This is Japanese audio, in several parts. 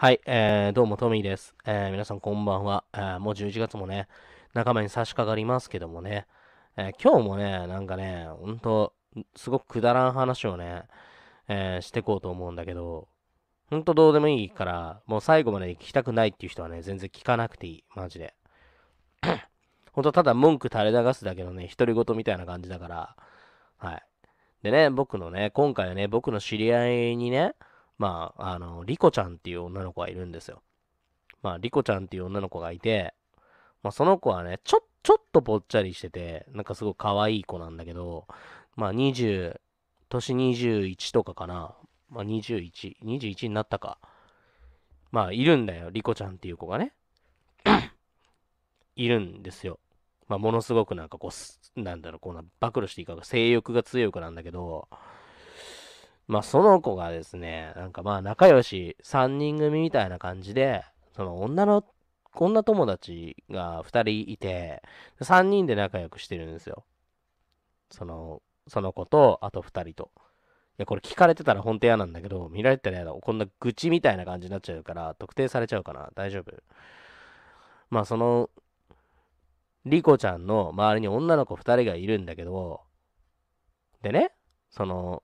はい、えー、どうもトミーです。えー、皆さんこんばんは、えー、もう11月もね、仲間に差し掛かりますけどもね、えー、今日もね、なんかね、ほんと、すごくくだらん話をね、えー、してこうと思うんだけど、ほんとどうでもいいから、もう最後まで聞きたくないっていう人はね、全然聞かなくていい、マジで。ほんとただ文句垂れ流すだけのね、独り言みたいな感じだから、はい。でね、僕のね、今回はね、僕の知り合いにね、まあ、あの、リコちゃんっていう女の子がいるんですよ。まあ、リコちゃんっていう女の子がいて、まあ、その子はね、ちょ、ちょっとぽっちゃりしてて、なんかすごい可愛い子なんだけど、まあ、20、年21とかかな。まあ、21、21になったか。まあ、いるんだよ。リコちゃんっていう子がね。いるんですよ。まあ、ものすごくなんかこう、なんだろう、こうな暴露していいか、性欲が強い子なんだけど、まあ、その子がですね、なんかまあ、仲良し3人組みたいな感じで、その女の、女友達が2人いて、3人で仲良くしてるんですよ。その、その子と、あと2人と。いや、これ聞かれてたら本当嫌なんだけど、見られたら嫌だ。こんな愚痴みたいな感じになっちゃうから、特定されちゃうかな。大丈夫。まあ、その、リコちゃんの周りに女の子2人がいるんだけど、でね、その、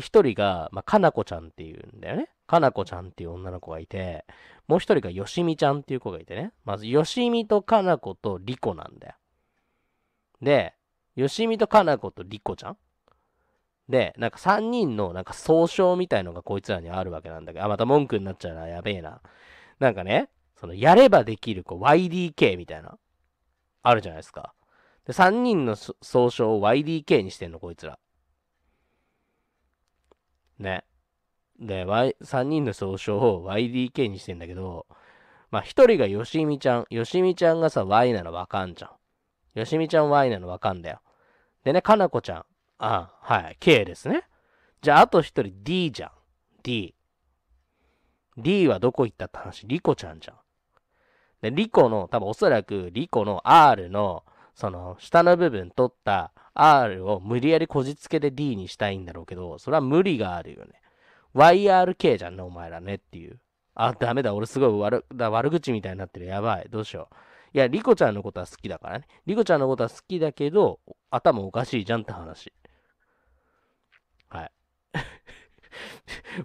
一人が、まあ、かなこちゃんっていうんだよね。かなこちゃんっていう女の子がいて、もう一人がよしみちゃんっていう子がいてね。まず、よしみとかなことりこなんだよ。で、よしみとかなことりこちゃんで、なんか三人のなんか総称みたいのがこいつらにあるわけなんだけど、あ、また文句になっちゃうな、やべえな。なんかね、その、やればできる子、YDK みたいな、あるじゃないですか。で、三人の総称を YDK にしてんの、こいつら。ね。で、Y、3人の総称を YDK にしてんだけど、まあ、1人がよしみちゃん。よしみちゃんがさ、Y ならわかんじゃん。よしみちゃん Y なのわかんだよ。でね、かなこちゃん。あはい。K ですね。じゃあ、あと1人 D じゃん。D。D はどこ行ったって話。リコちゃんじゃん。で、リコの、多分おそらくリコの R の、その下の部分取った R を無理やりこじつけで D にしたいんだろうけど、それは無理があるよね。YRK じゃんね、お前らねっていう。あ、ダメだ、俺すごい悪だ悪口みたいになってる。やばい、どうしよう。いや、リコちゃんのことは好きだからね。リコちゃんのことは好きだけど、頭おかしいじゃんって話。はい。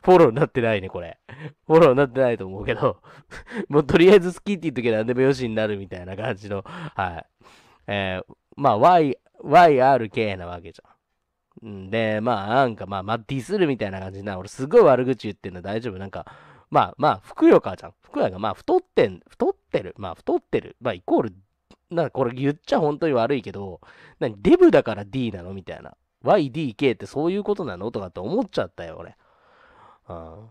フォローになってないね、これ。フォローになってないと思うけど もうとりあえず好きって言っときゃ何でもよしになるみたいな感じの、はい。えー、まあ、y、yrk なわけじゃん。で、まあ、なんか、まあ、まディスるみたいな感じな、俺すごい悪口言ってんの大丈夫なんか、まあ、まあ、ふくよかじゃん。ふくよか、まあ、太ってん、太ってる。まあ、太ってる。まあ、イコール、なんかこれ言っちゃ本当に悪いけど、なに、デブだから D なのみたいな。YDK ってそういうことなのとかって思っちゃったよ、俺。うん。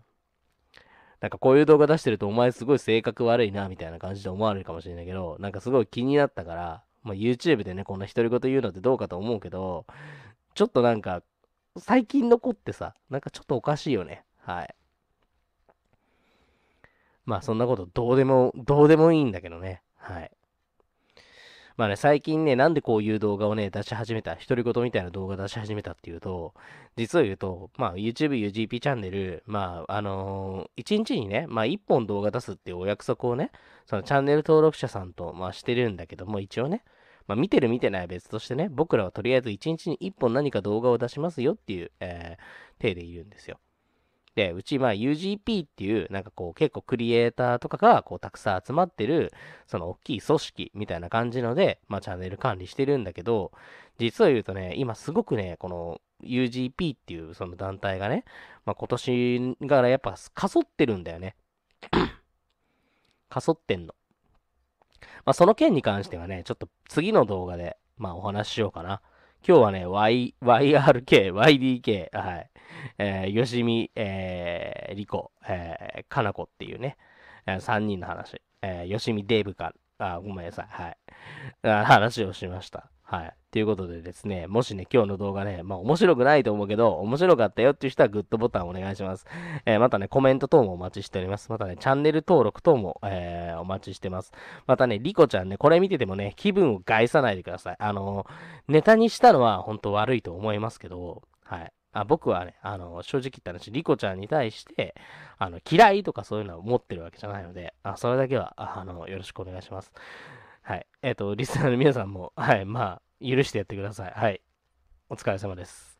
なんかこういう動画出してるとお前すごい性格悪いな、みたいな感じで思われるかもしれないけど、なんかすごい気になったから、まあ、YouTube でね、こんな独り言言うのってどうかと思うけど、ちょっとなんか、最近の子ってさ、なんかちょっとおかしいよね。はい。まあそんなことどうでも、どうでもいいんだけどね。はい。まあね、最近ね、なんでこういう動画をね、出し始めた、独り言みたいな動画出し始めたっていうと、実を言うと、まあ、YouTube、UGP チャンネル、まあ、あのー、1日にね、まあ、1本動画出すっていうお約束をね、そのチャンネル登録者さんと、まあ、してるんだけども、一応ね、まあ、見てる見てないは別としてね、僕らはとりあえず1日に1本何か動画を出しますよっていう、えー、手でいるんですよ。で、うち、まあ、UGP っていう、なんかこう、結構クリエイターとかが、こう、たくさん集まってる、その、大きい組織みたいな感じので、まあ、チャンネル管理してるんだけど、実を言うとね、今すごくね、この、UGP っていうその団体がね、まあ、今年からやっぱ、かそってるんだよね。かそってんの。まあ、その件に関してはね、ちょっと次の動画で、まあ、お話ししようかな。今日はね、Y、YRK、YDK、はい。えー、よしみ、えー、りこ、えー、かなこっていうね、えー、3人の話。えー、よしみデーブか、あ、ごめんなさい、はい。話をしました。はい。ということでですね、もしね、今日の動画ね、まあ面白くないと思うけど、面白かったよっていう人はグッドボタンお願いします。えー、またね、コメント等もお待ちしております。またね、チャンネル登録等も、えー、お待ちしてます。またね、リコちゃんね、これ見ててもね、気分を害さないでください。あのー、ネタにしたのは本当悪いと思いますけど、はい。あ僕はね、あの、正直言った話、リコちゃんに対して、あの、嫌いとかそういうのは思ってるわけじゃないので、あそれだけは、あの、よろしくお願いします。はい。えっ、ー、と、リスナーの皆さんも、はい、まあ、許してやってください。はい。お疲れ様です。